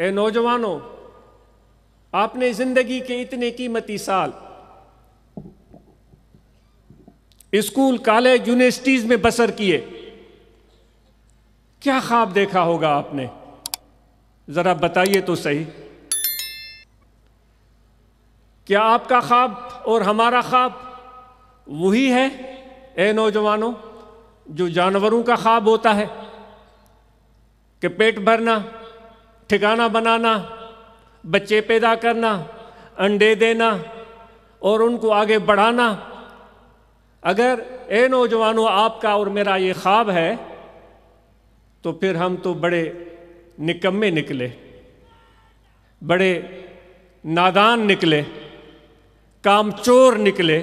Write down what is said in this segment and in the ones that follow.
ए नौजवानों आपने जिंदगी के इतने कीमती साल स्कूल कॉलेज यूनिवर्सिटीज में बसर किए क्या ख्वाब देखा होगा आपने जरा बताइए तो सही क्या आपका ख्वाब और हमारा ख्वाब वही है ए नौजवानों जो जानवरों का ख्वाब होता है कि पेट भरना ठिकाना बनाना बच्चे पैदा करना अंडे देना और उनको आगे बढ़ाना अगर ए नौजवानों आपका और मेरा ये ख्वाब है तो फिर हम तो बड़े निकम्मे निकले बड़े नादान निकले कामचोर निकले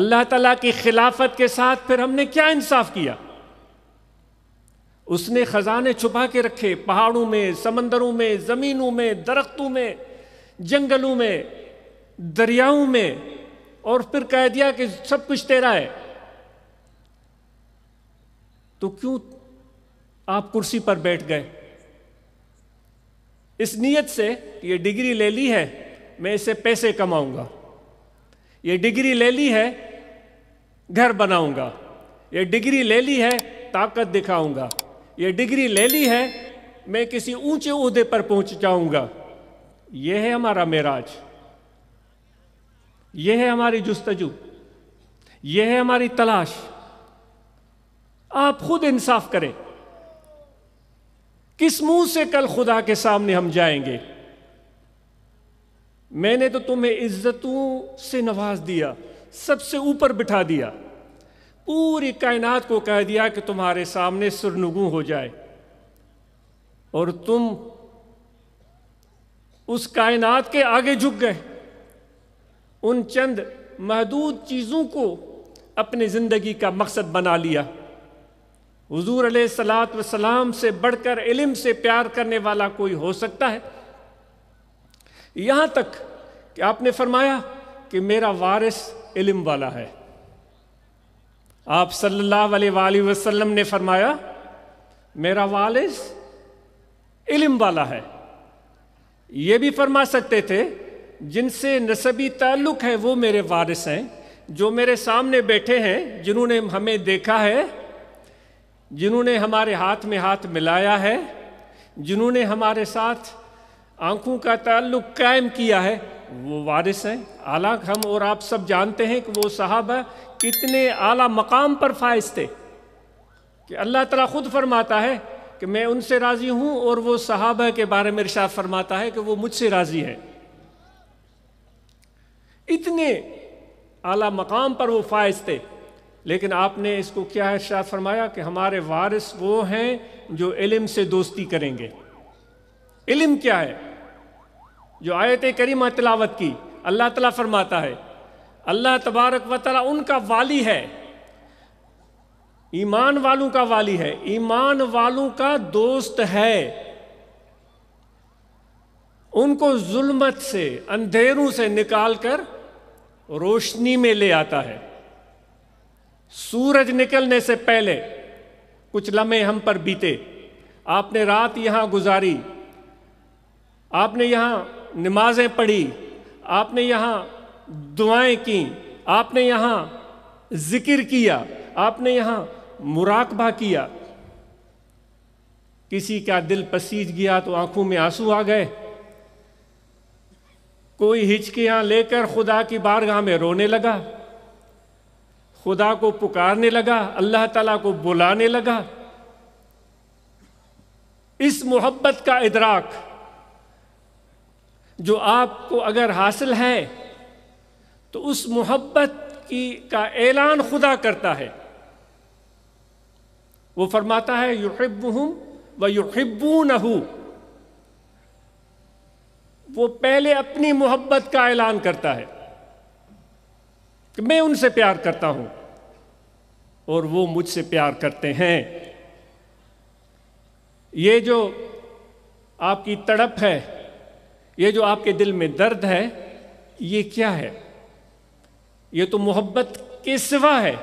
अल्लाह ताला की खिलाफत के साथ फिर हमने क्या इंसाफ किया उसने खजाने छुपा के रखे पहाड़ों में समंदरों में ज़मीनों में दरख्तों में जंगलों में दरियाओं में और फिर कह दिया कि सब कुछ तेरा है तो क्यों आप कुर्सी पर बैठ गए इस नीयत से ये डिग्री ले ली है मैं इसे पैसे कमाऊंगा ये डिग्री ले ली है घर बनाऊंगा ये डिग्री ले ली है ताकत दिखाऊंगा ये डिग्री ले ली है मैं किसी ऊंचे उहदे पर पहुंच जाऊंगा यह है हमारा मेराज यह है हमारी जुस्तजू यह है हमारी तलाश आप खुद इंसाफ करें किस मुंह से कल खुदा के सामने हम जाएंगे मैंने तो तुम्हें इज्जतों से नवाज दिया सबसे ऊपर बिठा दिया पूरी कायनात को कह दिया कि तुम्हारे सामने सुरनुगु हो जाए और तुम उस कायनात के आगे झुक गए उन चंद महदूद चीज़ों को अपनी ज़िंदगी का मकसद बना लिया हजूर सलात वसलाम से बढ़कर इल्म से प्यार करने वाला कोई हो सकता है यहाँ तक कि आपने फरमाया कि मेरा वारिस इल्म वाला है आप सल्लल्लाहु अलैहि वसल्लम ने फरमाया मेरा वालिद इलम वाला है ये भी फरमा सकते थे जिनसे नसबी ताल्लुक़ है वो मेरे वारिस हैं जो मेरे सामने बैठे हैं जिन्होंने हमें देखा है जिन्होंने हमारे हाथ में हाथ मिलाया है जिन्होंने हमारे साथ आंखों का ताल्लुक कायम किया है वो वारिस हैं आला हम और आप सब जानते हैं कि वो साहब कितने आला मकाम पर फायज थे कि अल्लाह तला खुद फरमाता है कि मैं उनसे राज़ी हूं और वो साहबा के बारे में इर्शाद फरमाता है कि वो मुझसे राज़ी है इतने आला मकाम पर वो फायज थे लेकिन आपने इसको क्या है इर्शाद फरमाया कि हमारे वारिस वो हैं जो इल्म से दोस्ती करेंगे इलम क्या है जो आयत करीमा तिलावत की अल्लाह तला फरमाता है अल्लाह तबारक व ताली उनका वाली है ईमान वालों का वाली है ईमान वालों का दोस्त है उनको जुल्मत से अंधेरों से निकाल कर रोशनी में ले आता है सूरज निकलने से पहले कुछ लम्हे हम पर बीते आपने रात यहां गुजारी आपने यहां नमाज़ें पढ़ी आपने यहाँ दुआएं की आपने यहाँ ज़िक्र किया आपने यहाँ मुराकबा किया किसी का दिल पसीज गया तो आंखों में आंसू आ गए कोई हिचकियाँ लेकर खुदा की बारगाह में रोने लगा खुदा को पुकारने लगा अल्लाह ताला को बुलाने लगा इस मोहब्बत का इदराक जो आपको अगर हासिल है तो उस मोहब्बत की का ऐलान खुदा करता है वो फरमाता है युहब हूं व युब्बू न वो पहले अपनी मोहब्बत का ऐलान करता है कि मैं उनसे प्यार करता हूं और वो मुझसे प्यार करते हैं ये जो आपकी तड़प है ये जो आपके दिल में दर्द है ये क्या है ये तो मोहब्बत के सिवा है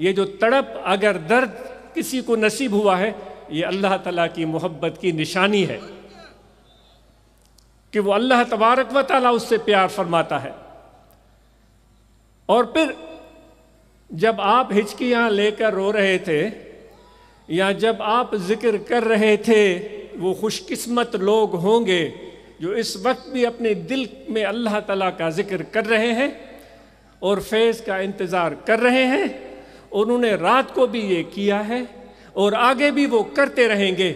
ये जो तड़प अगर दर्द किसी को नसीब हुआ है ये अल्लाह तला की मोहब्बत की निशानी है कि वो अल्लाह तबारक व ताली उससे प्यार फरमाता है और फिर जब आप हिचकियाँ लेकर रो रहे थे या जब आप जिक्र कर रहे थे वो खुशकिस्मत लोग होंगे जो इस वक्त भी अपने दिल में अल्लाह तला का जिक्र कर रहे हैं और फैज़ का इंतज़ार कर रहे हैं उन्होंने रात को भी ये किया है और आगे भी वो करते रहेंगे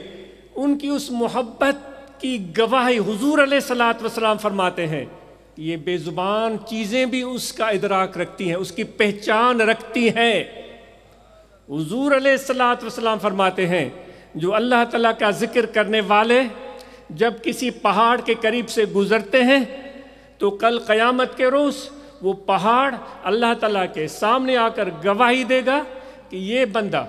उनकी उस मोहब्बत की गवाही हजूर सलात वसलाम फरमाते हैं ये बेज़ुबान चीज़ें भी उसका इदराक रखती हैं उसकी पहचान रखती हैं हजूर सलात वसलाम फरमाते हैं जो अल्लाह तला का जिक्र करने वाले जब किसी पहाड़ के करीब से गुज़रते हैं तो कल क़यामत के रोज़ वो पहाड़ अल्लाह ताला के सामने आकर गवाही देगा कि ये बंदा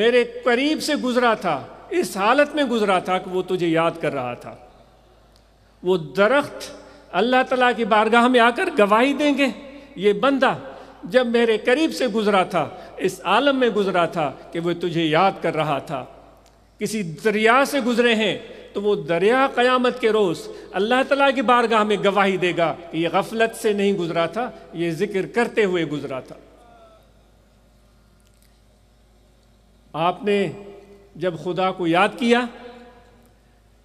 मेरे करीब से गुज़रा था इस हालत में गुज़रा था कि वो तुझे याद कर रहा था वो दरख्त अल्लाह ताला की बारगाह में आकर गवाही देंगे ये बंदा जब मेरे करीब से गुज़रा था इस आलम में गुज़रा था कि वो तुझे याद कर रहा था किसी दरिया से गुज़रे हैं तो वो दरिया क़यामत के रोज़ अल्लाह तला की बारगाह में गवाही देगा कि यह गफलत से नहीं गुजरा था ये ज़िक्र करते हुए गुजरा था आपने जब खुदा को याद किया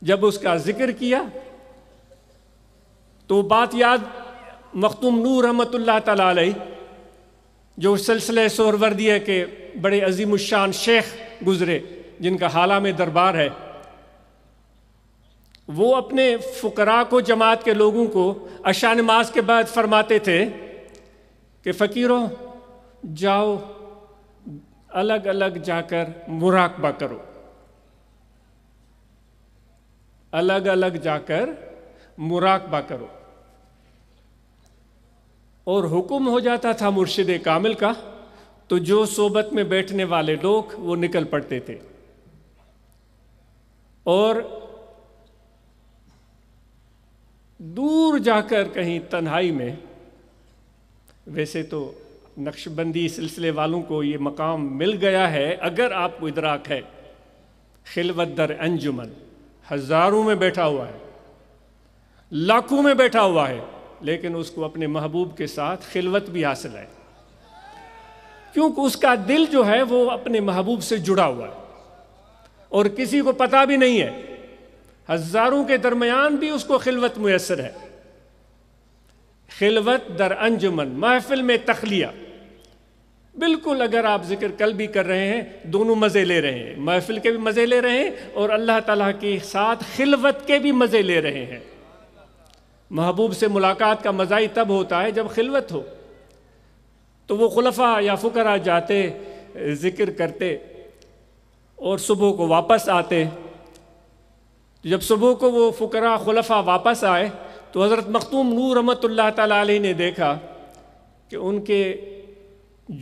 जब उसका ज़िक्र किया तो बात याद मखतूम नूर रहमत ताला जो सिलसिले है के बड़े अजीम शान शेख गुज़रे जिनका हाला में दरबार है वो अपने फकरा को जमात के लोगों को अशा नमाज के बाद फरमाते थे कि फ़कीरों जाओ अलग अलग जाकर मुराकबा करो अलग अलग जाकर मुराकबा करो और हुक्म हो जाता था मुर्शिद कामिल का तो जो सोबत में बैठने वाले लोग वो निकल पड़ते थे और दूर जाकर कहीं तन्हाई में वैसे तो नक्शबंदी सिलसिले वालों को ये मकाम मिल गया है अगर आपको इदराक है खिलवत दर अंजुमन हज़ारों में बैठा हुआ है लाखों में बैठा हुआ है लेकिन उसको अपने महबूब के साथ खिलवत भी हासिल है क्योंकि उसका दिल जो है वो अपने महबूब से जुड़ा हुआ है और किसी को पता भी नहीं है हज़ारों के दरमियान भी उसको खिलवत मैसर है खिलवत दर अंजुमन महफिल में तखलिया बिल्कुल अगर आप जिक्र कल भी कर रहे हैं दोनों मज़े ले रहे हैं महफिल के भी मज़े ले रहे हैं और अल्लाह तला के साथ खिलवत के भी मज़े ले रहे हैं महबूब से मुलाकात का मज़ा ही तब होता है जब खिलवत हो तो वो खुलफा या फ़ुकरा जाते ज़िक्र करते और सुबह को वापस आते तो जब सुबह को वो फ़कर खलफ़ा वापस आए तो हज़रत मखतूम नूर रमत ताली ने देखा कि उनके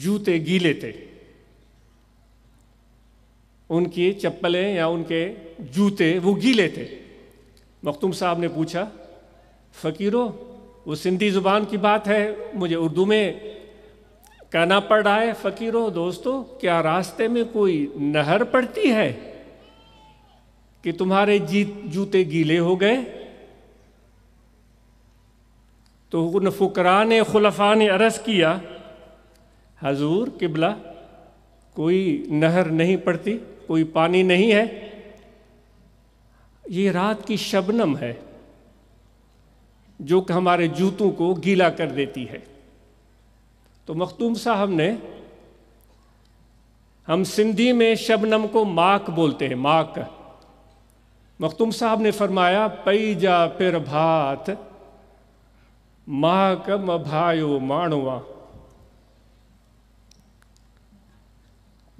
जूते गीले थे उनकी चप्पलें या उनके जूते वो गीले थे मखतूम साहब ने पूछा फ़कीरों वो सिंधी ज़ुबान की बात है मुझे उर्दू में कहना पड़ रहा है फ़कीरों दोस्तों क्या रास्ते में कोई नहर पड़ती है कि तुम्हारे जीत जूते गीले हो गए तो उन फुकरा ने खुलफा ने अरस किया हजूर किबला कोई नहर नहीं पड़ती कोई पानी नहीं है ये रात की शबनम है जो कि हमारे जूतों को गीला कर देती है तो मखतूम साहब ने हम सिंधी में शबनम को माक बोलते हैं माक मखतूम साहब ने फरमाया पई जा पिर भात माह कम भायो माणवा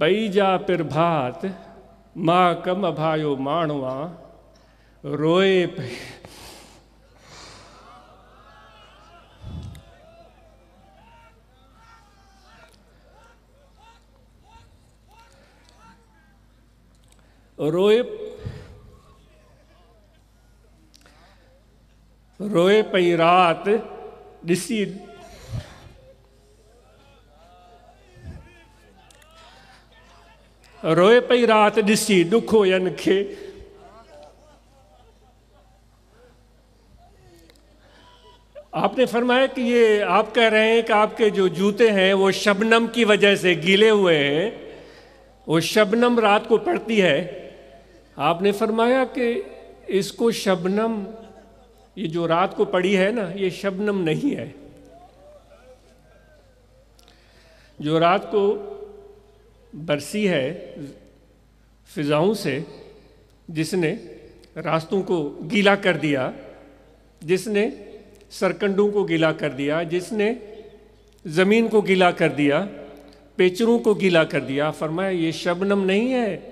पई जा पिर भात मां कम भायो माणवा रोए पई रोए रोए पई रात ॾिसी रोए पई रात ॾिसी दुखो हुयनि खे आपने फरमाया कि ये आप कह रहे हैं कि आपके जो जूते हैं वो शबनम की वजह से गीले हुए हैं वो शबनम रात को पड़ती है आपने फरमाया कि इसको शबनम ये जो रात को पड़ी है ना ये शबनम नहीं है जो रात को बरसी है फिजाओं से जिसने रास्तों को गीला कर दिया जिसने सरकंडों को गीला कर दिया जिसने ज़मीन को गीला कर दिया पेचरों को गीला कर दिया फरमाया ये शबनम नहीं है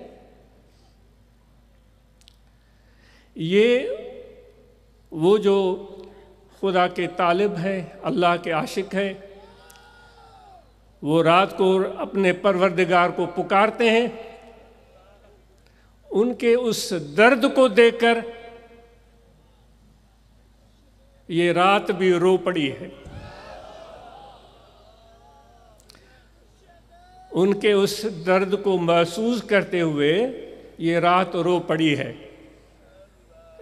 ये वो जो खुदा के तालिब है अल्लाह के आशिक है वो रात को अपने परवरदिगार को पुकारते हैं उनके उस दर्द को देखकर ये रात भी रो पड़ी है उनके उस दर्द को महसूस करते हुए ये रात रो पड़ी है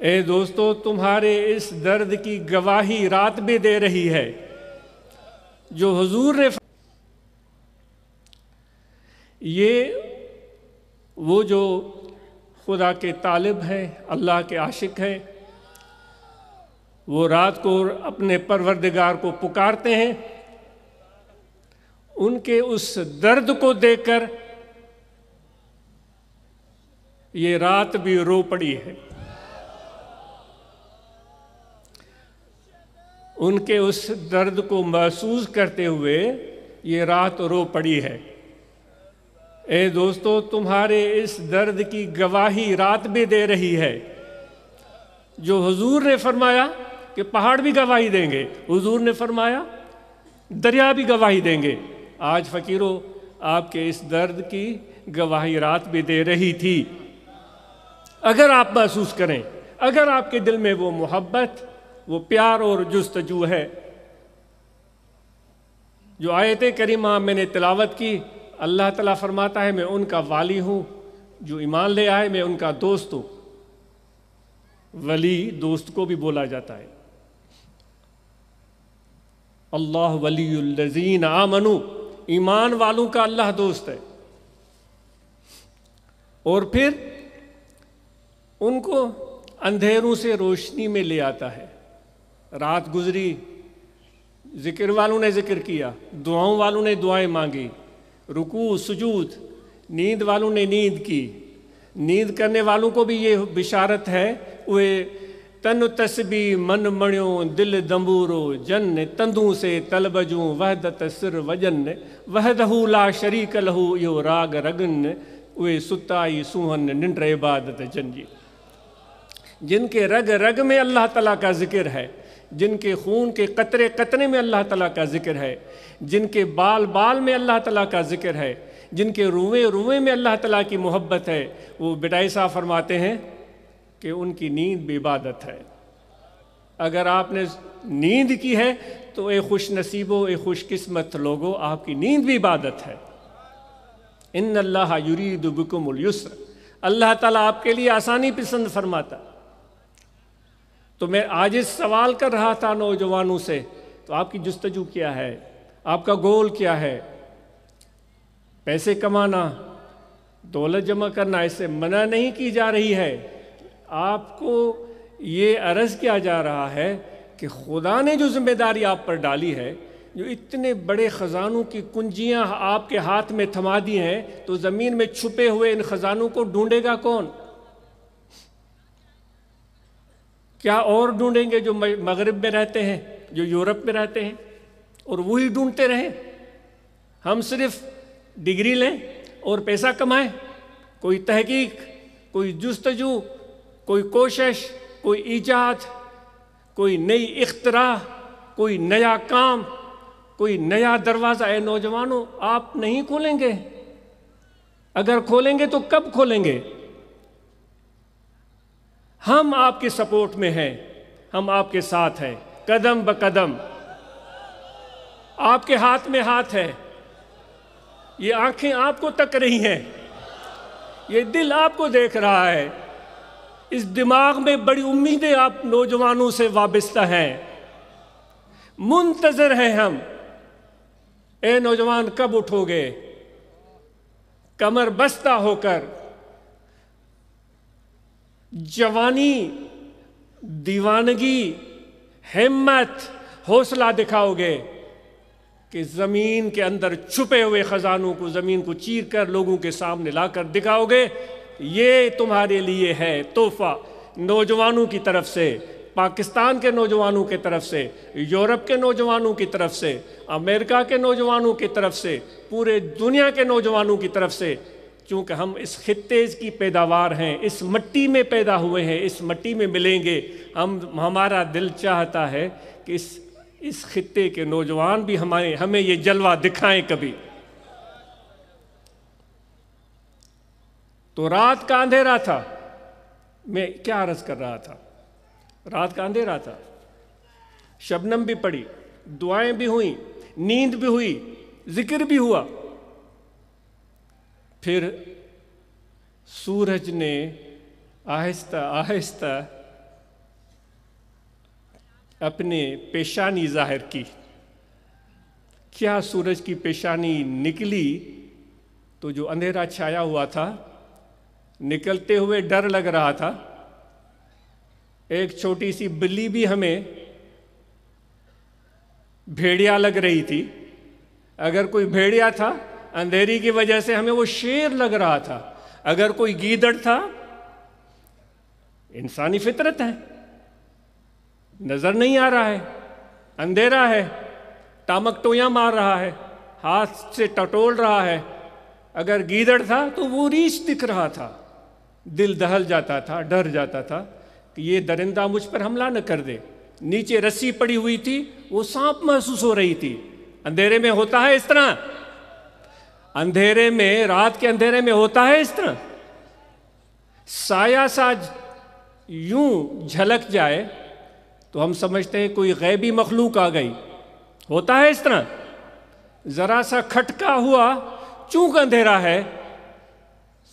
ए दोस्तों तुम्हारे इस दर्द की गवाही रात भी दे रही है जो हुजूर ने ये वो जो खुदा के तालिब हैं अल्लाह के आशिक हैं वो रात को अपने परवरदिगार को पुकारते हैं उनके उस दर्द को देखकर ये रात भी रो पड़ी है उनके उस दर्द को महसूस करते हुए ये रात रो पड़ी है ए दोस्तों तुम्हारे इस दर्द की गवाही रात भी दे रही है जो हुजूर ने फरमाया कि पहाड़ भी गवाही देंगे हुजूर ने फरमाया दरिया भी गवाही देंगे आज फ़कीरों आपके इस दर्द की गवाही रात भी दे रही थी अगर आप महसूस करें अगर आपके दिल में वो मोहब्बत वो प्यार और जस्तजू है जो आयत करीमा मैंने तिलावत की अल्लाह तला फरमाता है मैं उनका वाली हूँ जो ईमान ले आए मैं उनका दोस्त हूँ वली दोस्त को भी बोला जाता है अल्लाह वलीजीन आमनु ईमान वालों का अल्लाह दोस्त है और फिर उनको अंधेरों से रोशनी में ले आता है रात गुजरी ज़िक्र वालों ने ज़िक्र किया दुआओं वालों ने दुआएं मांगी रुकू सजूद नींद वालों ने नींद की नींद करने वालों को भी ये बिशारत है वे तन तस्बी मन मण्यो दिल दम्बूरो जन तंदू से तलबजूं वहदत सिर वजन वहदहू ला शरीक लहू यो राग रगन उहे सुताई सूहन निंड इबादत जन जी जिनके रग रग में अल्लाह तला का ज़िक्र है जिनके खून के कतरे कतरे में अल्लाह ताला का ज़िक्र है जिनके बाल बाल में अल्लाह ताला का ज़िक्र है जिनके रुएँ रुएँ में अल्लाह ताला की मोहब्बत है वो बिटाई साहब फरमाते हैं कि उनकी नींद भी इबादत है अगर आपने नींद की है तो ए खुश नसीबो ए खुशकस्मत लोगो आपकी नींद भी इबादत है इन अल्लाह युरीदुबकुमुल अल्लाह तला आपके लिए आसानी पसंद फरमाता तो मैं आज इस सवाल कर रहा था नौजवानों से तो आपकी जस्तजू क्या है आपका गोल क्या है पैसे कमाना दौलत जमा करना ऐसे मना नहीं की जा रही है आपको ये अर्ज़ किया जा रहा है कि खुदा ने जो जिम्मेदारी आप पर डाली है जो इतने बड़े ख़जानों की कुंजियां आपके हाथ में थमा दी हैं तो ज़मीन में छुपे हुए इन ख़जानों को ढूंढेगा कौन क्या और ढूंढेंगे जो मगरब में रहते हैं जो यूरोप में रहते हैं और वही ढूंढते रहे हम सिर्फ डिग्री लें और पैसा कमाएं कोई तहकीक कोई जस्तजू कोई कोशिश कोई ईजाद कोई नई इख्तरा कोई नया काम कोई नया दरवाज़ा है नौजवानों आप नहीं खोलेंगे अगर खोलेंगे तो कब खोलेंगे हम आपके सपोर्ट में हैं हम आपके साथ हैं कदम ब कदम आपके हाथ में हाथ है ये आंखें आपको तक रही हैं ये दिल आपको देख रहा है इस दिमाग में बड़ी उम्मीदें आप नौजवानों से वाबस्ता हैं मुंतज़र हैं हम ए नौजवान कब उठोगे कमर बस्ता होकर जवानी दीवानगी हिम्मत हौसला दिखाओगे कि ज़मीन के अंदर छुपे हुए ख़जानों को ज़मीन को चीर कर लोगों के सामने लाकर दिखाओगे ये तुम्हारे लिए है तोहफा नौजवानों की तरफ से पाकिस्तान के नौजवानों की तरफ से यूरोप के नौजवानों की तरफ से अमेरिका के नौजवानों की तरफ से पूरे दुनिया के नौजवानों की तरफ से चूँकि हम इस खत्े की पैदावार हैं इस मट्टी में पैदा हुए हैं इस मट्टी में मिलेंगे हम हमारा दिल चाहता है कि इस इस खत्े के नौजवान भी हमारे हमें ये जलवा दिखाएं कभी तो रात का अंधेरा था मैं क्या अर्ज कर रहा था रात का अंधेरा था शबनम भी पड़ी दुआएं भी हुई नींद भी हुई जिक्र भी हुआ फिर सूरज ने आहिस्ता आहिस्ता अपने पेशानी जाहिर की क्या सूरज की पेशानी निकली तो जो अंधेरा छाया हुआ था निकलते हुए डर लग रहा था एक छोटी सी बिल्ली भी हमें भेड़िया लग रही थी अगर कोई भेड़िया था अंधेरी की वजह से हमें वो शेर लग रहा था अगर कोई गीदड़ था इंसानी फितरत है नजर नहीं आ रहा है अंधेरा है टामक टोया मार रहा है हाथ से टटोल रहा है अगर गीदड़ था तो वो रीछ दिख रहा था दिल दहल जाता था डर जाता था कि ये दरिंदा मुझ पर हमला न कर दे नीचे रस्सी पड़ी हुई थी वो सांप महसूस हो रही थी अंधेरे में होता है इस तरह अंधेरे में रात के अंधेरे में होता है इस तरह साया सा यूं झलक जाए तो हम समझते हैं कोई गैबी मखलूक आ गई होता है इस तरह ज़रा सा खटका हुआ चूंक अंधेरा है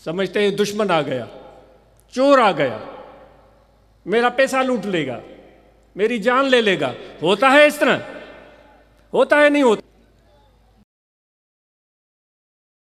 समझते हैं दुश्मन आ गया चोर आ गया मेरा पैसा लूट लेगा मेरी जान ले लेगा होता है इस तरह होता है नहीं होता